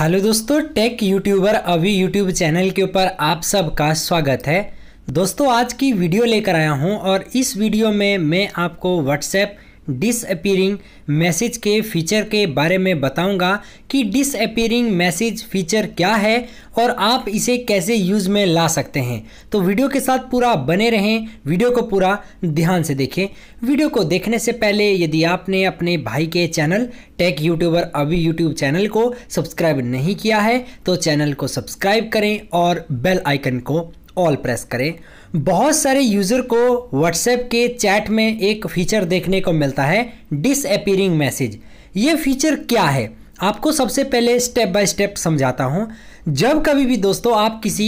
hello दोस्तों tech YouTuber Abhi YouTube channel के ऊपर आप सबका स्वागत है दोस्तों आज की वीडियो लेकर आया हूं और इस वीडियो में मैं आपको व्हाट्सएप डिसअपियरिंग मैसेज के फीचर के बारे में बताऊंगा कि डिसअपियरिंग मैसेज फीचर क्या है और आप इसे कैसे यूज़ में ला सकते हैं तो वीडियो के साथ पूरा बने रहें वीडियो को पूरा ध्यान से देखें वीडियो को देखने से पहले यदि आपने अपने भाई के channel tech YouTuber Abhi YouTube channel को सब्सक्राइब नहीं किया है तो चैनल को सब्सक्राइब करें और बेल आइकन को ऑल प्रेस करें बहुत सारे यूज़र को व्हाट्सएप के चैट में एक फीचर देखने को मिलता है डिसअपीयरिंग मैसेज ये फीचर क्या है आपको सबसे पहले स्टेप बाय स्टेप समझाता हूँ जब कभी भी दोस्तों आप किसी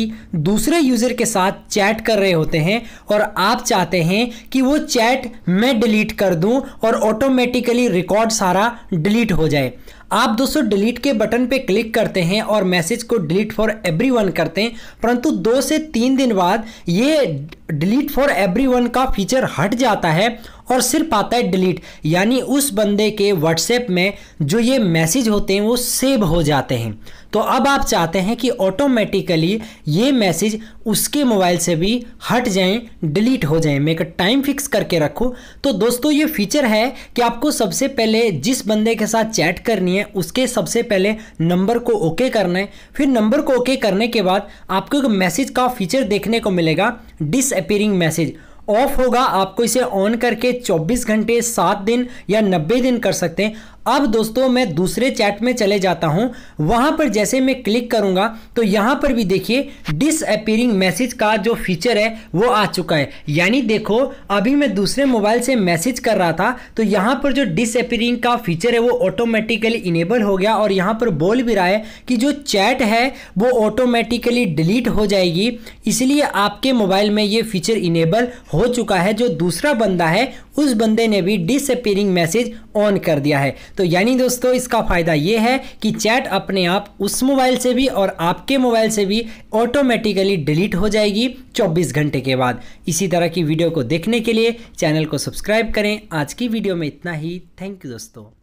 दूसरे यूज़र के साथ चैट कर रहे होते हैं और आप चाहते हैं कि वो चैट मैं डिलीट कर दूं और ऑटोमेटिकली रिकॉर्ड सारा डिलीट हो जाए आप दोस्तों डिलीट के बटन पे क्लिक करते हैं और मैसेज को डिलीट फॉर एवरीवन करते हैं परंतु दो से तीन दिन बाद ये डिलीट फॉर एवरीवन का फीचर हट जाता है और सिर्फ आता है डिलीट यानी उस बंदे के व्हाट्सएप में जो ये मैसेज होते हैं वो सेव हो जाते हैं तो अब आप चाहते हैं कि ऑटोमेटिकली ये मैसेज उसके मोबाइल से भी हट जाएं डिलीट हो जाएं मैं एक टाइम फिक्स करके रखूं तो दोस्तों ये फीचर है कि आपको सबसे पहले जिस बंदे के साथ चैट करनी है उसके सबसे पहले नंबर को ओके करना है फिर नंबर को ओके करने के बाद आपको एक मैसेज का फीचर देखने को मिलेगा डिसअपियरिंग मैसेज ऑफ होगा आपको इसे ऑन करके 24 घंटे सात दिन या 90 दिन कर सकते हैं अब दोस्तों मैं दूसरे चैट में चले जाता हूँ वहाँ पर जैसे मैं क्लिक करूँगा तो यहाँ पर भी देखिए डिसअपियरिंग मैसेज का जो फीचर है वो आ चुका है यानी देखो अभी मैं दूसरे मोबाइल से मैसेज कर रहा था तो यहाँ पर जो डिसअपियरिंग का फीचर है वो ऑटोमेटिकली इनेबल हो गया और यहाँ पर बोल भी रहा है कि जो चैट है वो ऑटोमेटिकली डिलीट हो जाएगी इसलिए आपके मोबाइल में ये फीचर इनेबल हो चुका है जो दूसरा बंदा है उस बंदे ने भी डिसअपियरिंग मैसेज ऑन कर दिया है तो यानी दोस्तों इसका फ़ायदा ये है कि चैट अपने आप उस मोबाइल से भी और आपके मोबाइल से भी ऑटोमेटिकली डिलीट हो जाएगी 24 घंटे के बाद इसी तरह की वीडियो को देखने के लिए चैनल को सब्सक्राइब करें आज की वीडियो में इतना ही थैंक यू दोस्तों